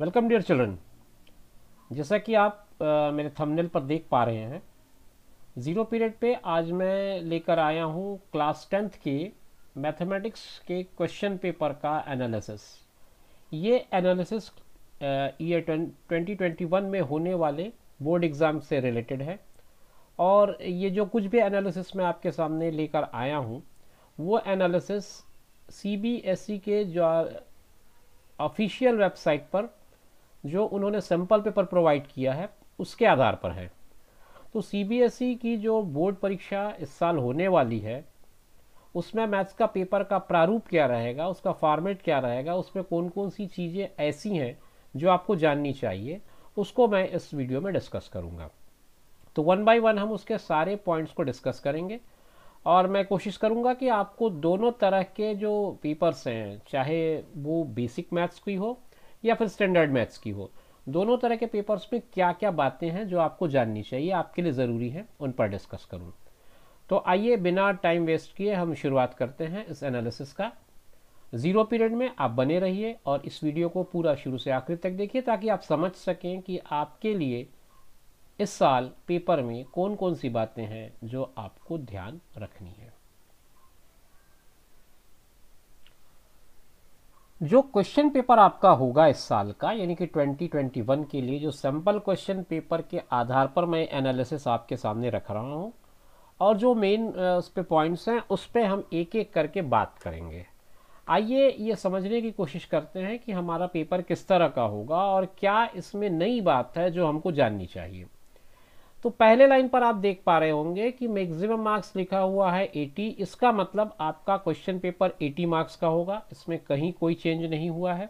welcome dear children जैसा कि आप आ, मेरे थंबनेल पर देख पा रहे हैं ज़ीरो पीरियड पे आज मैं लेकर आया हूँ क्लास टेंथ के मैथमेटिक्स के क्वेश्चन पेपर का एनालिसिस ये analysis year twenty twenty one में होने वाले बोर्ड एग्ज़ाम से रिलेटेड है और ये जो कुछ भी एनालिसिस मैं आपके सामने लेकर आया हूँ वो analysis C B S E के जो ऑफिशियल वेबसाइट पर जो उन्होंने सैम्पल पेपर प्रोवाइड किया है उसके आधार पर है तो सीबीएसई e की जो बोर्ड परीक्षा इस साल होने वाली है उसमें मैथ्स का पेपर का प्रारूप क्या रहेगा उसका फॉर्मेट क्या रहेगा उसमें कौन कौन सी चीज़ें ऐसी हैं जो आपको जाननी चाहिए उसको मैं इस वीडियो में डिस्कस करूँगा तो वन बाय वन हम उसके सारे पॉइंट्स को डिस्कस करेंगे और मैं कोशिश करूँगा कि आपको दोनों तरह के जो पेपर्स हैं चाहे वो बेसिक मैथ्स की हो या फिर स्टैंडर्ड मैथ्स की हो दोनों तरह के पेपर्स में क्या क्या बातें हैं जो आपको जाननी चाहिए आपके लिए ज़रूरी है उन पर डिस्कस करूँ तो आइए बिना टाइम वेस्ट किए हम शुरुआत करते हैं इस एनालिसिस का ज़ीरो पीरियड में आप बने रहिए और इस वीडियो को पूरा शुरू से आखिर तक देखिए ताकि आप समझ सकें कि आपके लिए इस साल पेपर में कौन कौन सी बातें हैं जो आपको ध्यान रखनी है जो क्वेश्चन पेपर आपका होगा इस साल का यानी कि 2021 के लिए जो सैम्पल क्वेश्चन पेपर के आधार पर मैं एनालिसिस आपके सामने रख रहा हूँ और जो मेन उस पर पॉइंट्स हैं उस पर हम एक एक करके बात करेंगे आइए ये समझने की कोशिश करते हैं कि हमारा पेपर किस तरह का होगा और क्या इसमें नई बात है जो हमको जाननी चाहिए तो पहले लाइन पर आप देख पा रहे होंगे कि मैक्सिमम मार्क्स लिखा हुआ है 80 इसका मतलब आपका क्वेश्चन पेपर 80 मार्क्स का होगा इसमें कहीं कोई चेंज नहीं हुआ है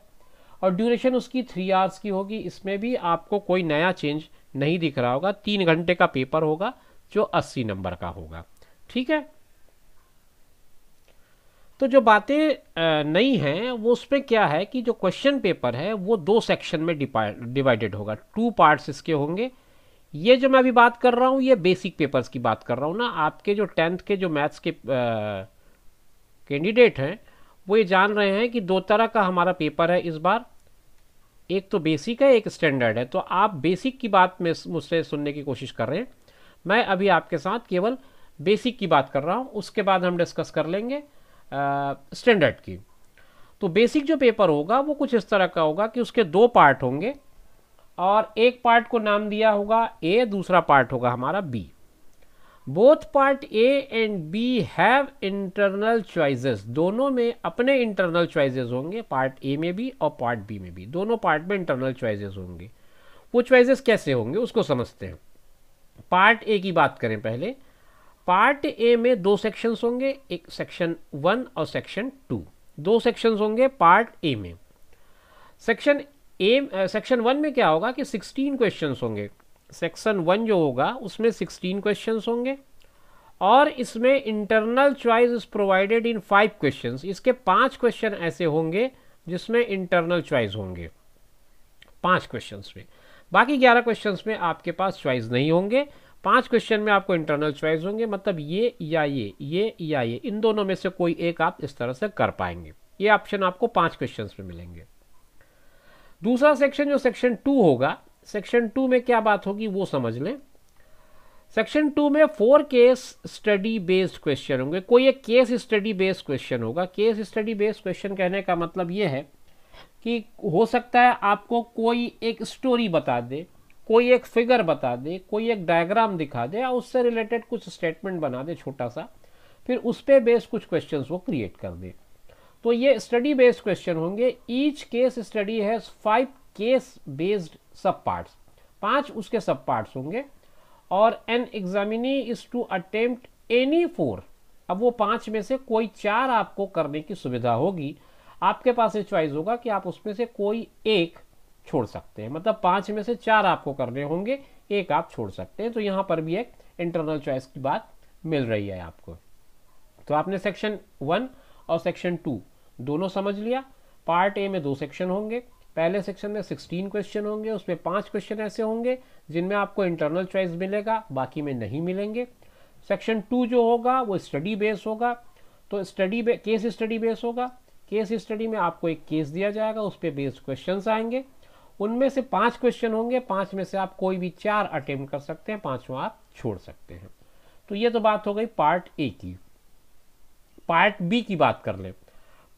और ड्यूरेशन उसकी थ्री आवर्स की होगी इसमें भी आपको कोई नया चेंज नहीं दिख रहा होगा तीन घंटे का पेपर होगा जो अस्सी नंबर का होगा ठीक है तो जो बातें नई हैं वो उसमें क्या है कि जो क्वेश्चन पेपर है वो दो सेक्शन में डिवाइडेड होगा टू पार्ट्स इसके होंगे ये जो मैं अभी बात कर रहा हूँ ये बेसिक पेपर्स की बात कर रहा हूँ ना आपके जो टेंथ के जो मैथ्स के कैंडिडेट हैं वो ये जान रहे हैं कि दो तरह का हमारा पेपर है इस बार एक तो बेसिक है एक स्टैंडर्ड है तो आप बेसिक की बात में मुझसे सुनने की कोशिश कर रहे हैं मैं अभी आपके साथ केवल बेसिक की बात कर रहा हूँ उसके बाद हम डिस्कस कर लेंगे स्टैंडर्ड की तो बेसिक जो पेपर होगा वो कुछ इस तरह का होगा कि उसके दो पार्ट होंगे और एक पार्ट को नाम दिया होगा ए दूसरा पार्ट होगा हमारा B both part A and B have internal choices दोनों में अपने इंटरनल चॉइसेस होंगे पार्ट ए में भी और पार्ट बी में भी दोनों पार्ट में इंटरनल चॉइसेस होंगे वो चॉइसेस कैसे होंगे उसको समझते हैं पार्ट ए की बात करें पहले पार्ट ए में दो सेक्शंस होंगे एक सेक्शन वन और सेक्शन टू दो सेक्शंस होंगे पार्ट ए में सेक्शन एम सेक्शन वन में क्या होगा कि सिक्सटीन क्वेश्चन होंगे सेक्शन वन जो होगा उसमें सिक्सटीन क्वेश्चन होंगे और इसमें internal choice is provided in five question इसके पांच क्वेश्चन ऐसे होंगे जिसमें इंटरनल चॉइस होंगे पांच क्वेश्चन में बाकी ग्यारह क्वेश्चन में आपके पास च्वाइस नहीं होंगे पांच क्वेश्चन में आपको इंटरनल च्वाइस होंगे मतलब ये या ये ये या ये इन दोनों में से कोई एक आप इस तरह से कर पाएंगे ये ऑप्शन आपको पांच क्वेश्चन में मिलेंगे दूसरा सेक्शन जो सेक्शन टू होगा सेक्शन टू में क्या बात होगी वो समझ लें सेक्शन टू में four case study based question होंगे कोई एक केस स्टडी बेस्ड क्वेश्चन होगा केस स्टडी बेस्ड क्वेश्चन कहने का मतलब ये है कि हो सकता है आपको कोई एक स्टोरी बता दे कोई एक फिगर बता दे कोई एक डायग्राम दिखा दे या उससे रिलेटेड कुछ स्टेटमेंट बना दे छोटा सा फिर उस पर बेस्ड कुछ क्वेश्चन वो क्रिएट कर दें तो ये स्टडी बेस्ड क्वेश्चन होंगे each case study has five case based sub parts पांच उसके सब पार्ट्स होंगे और an examinee is to attempt any four अब वो पांच में से कोई चार आपको करने की सुविधा होगी आपके पास ये चॉइस होगा कि आप उसमें से कोई एक छोड़ सकते हैं मतलब पांच में से चार आपको करने होंगे एक आप छोड़ सकते हैं तो यहाँ पर भी एक इंटरनल चॉइस की बात मिल रही है आपको तो आपने सेक्शन वन और सेक्शन टू दोनों समझ लिया पार्ट ए में दो सेक्शन होंगे पहले सेक्शन में 16 क्वेश्चन होंगे उसमें पांच क्वेश्चन ऐसे होंगे जिनमें आपको इंटरनल चॉइस मिलेगा बाकी में नहीं मिलेंगे सेक्शन टू जो होगा वो स्टडी बेस होगा तो स्टडी केस स्टडी बेस होगा केस स्टडी में आपको एक केस दिया जाएगा उस पर बेस्ड क्वेश्चन आएंगे उनमें से पांच क्वेश्चन होंगे पांच में से आप कोई भी चार अटेम्प्ट कर सकते हैं पांचवा आप छोड़ सकते हैं तो ये तो बात हो गई पार्ट ए की पार्ट बी की बात कर लें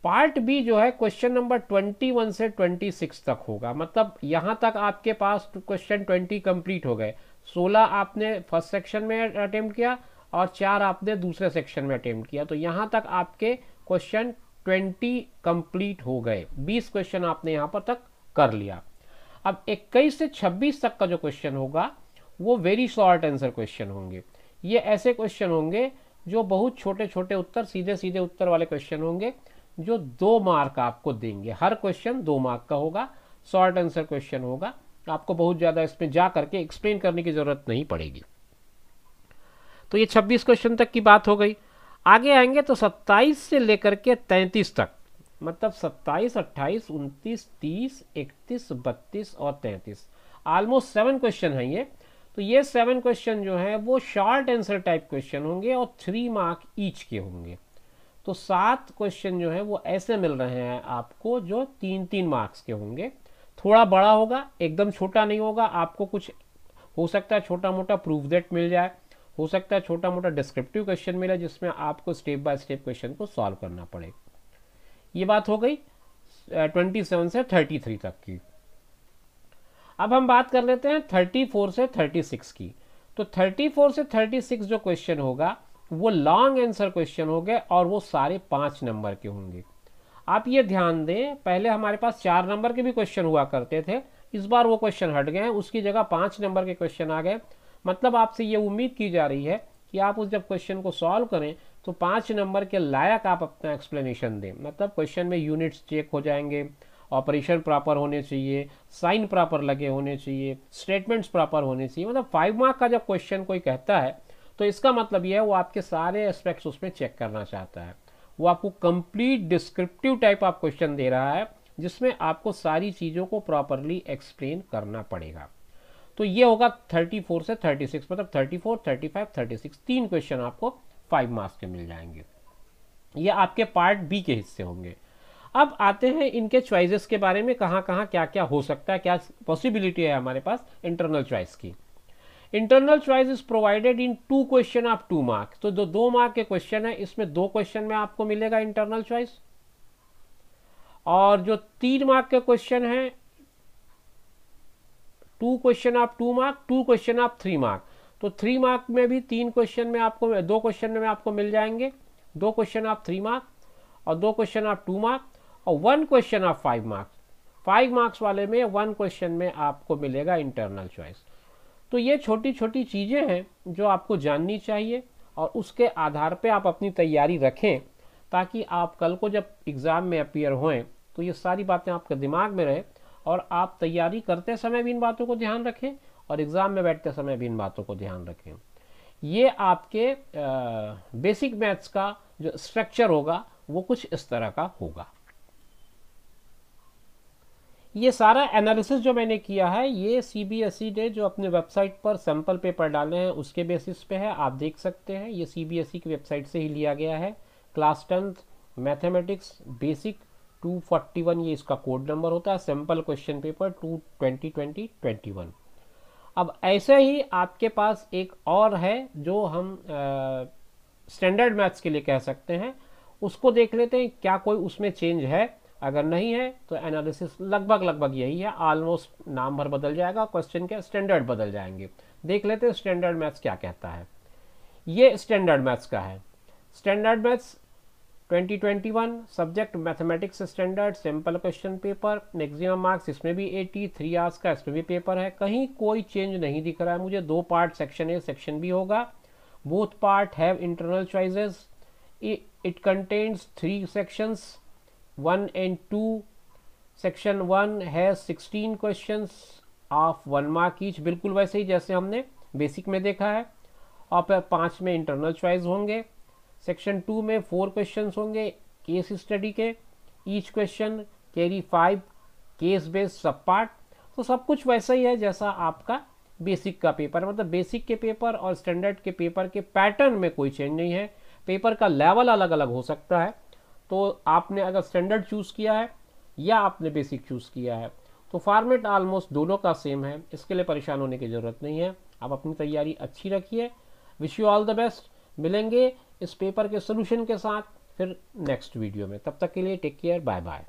पार्ट बी जो है क्वेश्चन नंबर 21 से 26 तक होगा मतलब यहाँ तक आपके पास क्वेश्चन 20 कंप्लीट हो गए 16 आपने फर्स्ट सेक्शन में अटेम्प्ट किया और चार आपने दूसरे सेक्शन में अटेम्प्ट किया तो यहाँ तक आपके क्वेश्चन 20 कंप्लीट हो गए 20 क्वेश्चन आपने यहाँ पर तक कर लिया अब 21 से 26 तक का जो क्वेश्चन होगा वो वेरी शॉर्ट आंसर क्वेश्चन होंगे ये ऐसे क्वेश्चन होंगे जो बहुत छोटे छोटे उत्तर सीधे सीधे उत्तर वाले क्वेश्चन होंगे जो दो मार्क आपको देंगे हर क्वेश्चन दो मार्क का होगा शॉर्ट आंसर क्वेश्चन होगा आपको बहुत ज़्यादा इसमें जा करके एक्सप्लेन करने की ज़रूरत नहीं पड़ेगी तो ये 26 क्वेश्चन तक की बात हो गई आगे आएंगे तो 27 से लेकर के 33 तक मतलब 27, 28, 29, 30, 31, 32 और 33 ऑलमोस्ट सेवन क्वेश्चन है ये तो ये सेवन क्वेश्चन जो है वो शॉर्ट आंसर टाइप क्वेश्चन होंगे और थ्री मार्क ईच के होंगे तो सात क्वेश्चन जो है वो ऐसे मिल रहे हैं आपको जो तीन तीन मार्क्स के होंगे थोड़ा बड़ा होगा एकदम छोटा नहीं होगा आपको कुछ हो सकता है छोटा मोटा प्रूफ देट मिल जाए हो सकता है छोटा मोटा डिस्क्रिप्टिव क्वेश्चन मिले जिसमें आपको स्टेप बाय स्टेप क्वेश्चन को सॉल्व करना पड़े ये बात हो गई ट्वेंटी सेवन से थर्टी थ्री तक की अब हम बात कर लेते हैं थर्टी फोर से थर्टी सिक्स की तो थर्टी फोर से थर्टी सिक्स जो क्वेश्चन होगा वो लॉन्ग आंसर क्वेश्चन हो गए और वो सारे पाँच नंबर के होंगे आप ये ध्यान दें पहले हमारे पास चार नंबर के भी क्वेश्चन हुआ करते थे इस बार वो क्वेश्चन हट गए हैं उसकी जगह पाँच नंबर के क्वेश्चन आ गए मतलब आपसे ये उम्मीद की जा रही है कि आप उस जब क्वेश्चन को सॉल्व करें तो पाँच नंबर के लायक आप अपना एक्सप्लेनेशन दें मतलब क्वेश्चन में यूनिट्स चेक हो जाएंगे ऑपरेशन प्रॉपर होने चाहिए साइन प्रॉपर लगे होने चाहिए स्टेटमेंट्स प्रॉपर होने चाहिए मतलब फाइव मार्क का जब क्वेश्चन कोई कहता है तो इसका मतलब यह है वो आपके सारे एस्पेक्ट्स उसमें चेक करना चाहता है वो आपको complete descriptive type of question दे रहा है जिसमें आपको सारी चीज़ों को प्रॉपरली एक्सप्लेन करना पड़ेगा तो ये होगा 34 से 36 मतलब 34, 35, 36 तीन क्वेश्चन आपको फाइव मार्क्स के मिल जाएंगे ये आपके पार्ट बी के हिस्से होंगे अब आते हैं इनके चॉइसेस के बारे में कहाँ कहाँ क्या क्या हो सकता है क्या पॉसिबिलिटी है हमारे पास इंटरनल चॉइस की internal choice is provided in two question of two marks तो जो दो मार्क के क्वेश्चन है इसमें दो क्वेश्चन में आपको मिलेगा इंटरनल चॉइस और जो तीन मार्क के क्वेश्चन है two question of two mark two question of three mark तो थ्री मार्क में भी तीन क्वेश्चन में आपको दो क्वेश्चन में आपको मिल जाएंगे दो क्वेश्चन ऑफ थ्री मार्क और दो क्वेश्चन ऑफ टू मार्क और one question of five marks five marks वाले में वन क्वेश्चन में आपको मिलेगा इंटरनल चॉइस तो ये छोटी छोटी चीज़ें हैं जो आपको जाननी चाहिए और उसके आधार पे आप अपनी तैयारी रखें ताकि आप कल को जब एग्ज़ाम में अपीयर होएं तो ये सारी बातें आपके दिमाग में रहें और आप तैयारी करते समय भी इन बातों को ध्यान रखें और एग्ज़ाम में बैठते समय भी इन बातों को ध्यान रखें ये आपके आ, बेसिक मैथ्स का जो स्ट्रक्चर होगा वो कुछ इस तरह का होगा ये सारा एनालिसिस जो मैंने किया है ये सी बी एस ई ने जो अपने वेबसाइट पर सैम्पल पेपर डाले हैं उसके बेसिस पे है आप देख सकते हैं ये सी बी एस ई की वेबसाइट से ही लिया गया है क्लास टेंथ मैथमेटिक्स बेसिक 241 ये इसका कोड नंबर होता है sample question paper two twenty twenty twenty one अब ऐसे ही आपके पास एक और है जो हम स्टैंडर्ड मैथ्स के लिए कह सकते हैं उसको देख लेते हैं क्या कोई उसमें चेंज है अगर नहीं है तो एनालिसिस लगभग लगभग यही है ऑलमोस्ट नाम भर बदल जाएगा क्वेश्चन के स्टैंडर्ड बदल जाएंगे देख लेते हैं स्टैंडर्ड मैथ्स क्या कहता है ये स्टैंडर्ड मैथ्स का है standard maths 2021 subject mathematics standard simple question paper maximum marks इसमें भी 80 थ्री आवर्स का इसमें भी पेपर है कहीं कोई चेंज नहीं दिख रहा है मुझे दो part section A section B होगा both part have internal choices it contains three sections one and two section one है sixteen questions of one mark each बिल्कुल वैसे ही जैसे हमने बेसिक में देखा है और पाँच में इंटरनल चॉइस होंगे सेक्शन टू में फोर क्वेश्चंस होंगे केस स्टडी के each question carry five case based sub part तो सब कुछ वैसा ही है जैसा आपका बेसिक का पेपर मतलब बेसिक के पेपर और स्टैंडर्ड के पेपर के पैटर्न में कोई चेंज नहीं है पेपर का लेवल अलग अलग हो सकता है तो आपने अगर स्टैंडर्ड चूज़ किया है या आपने बेसिक चूज़ किया है तो फॉर्मेट ऑलमोस्ट दोनों का सेम है इसके लिए परेशान होने की ज़रूरत नहीं है आप अपनी तैयारी अच्छी रखिए wish you all the best मिलेंगे इस पेपर के सोल्यूशन के साथ फिर नेक्स्ट वीडियो में तब तक के लिए टेक केयर बाय बाय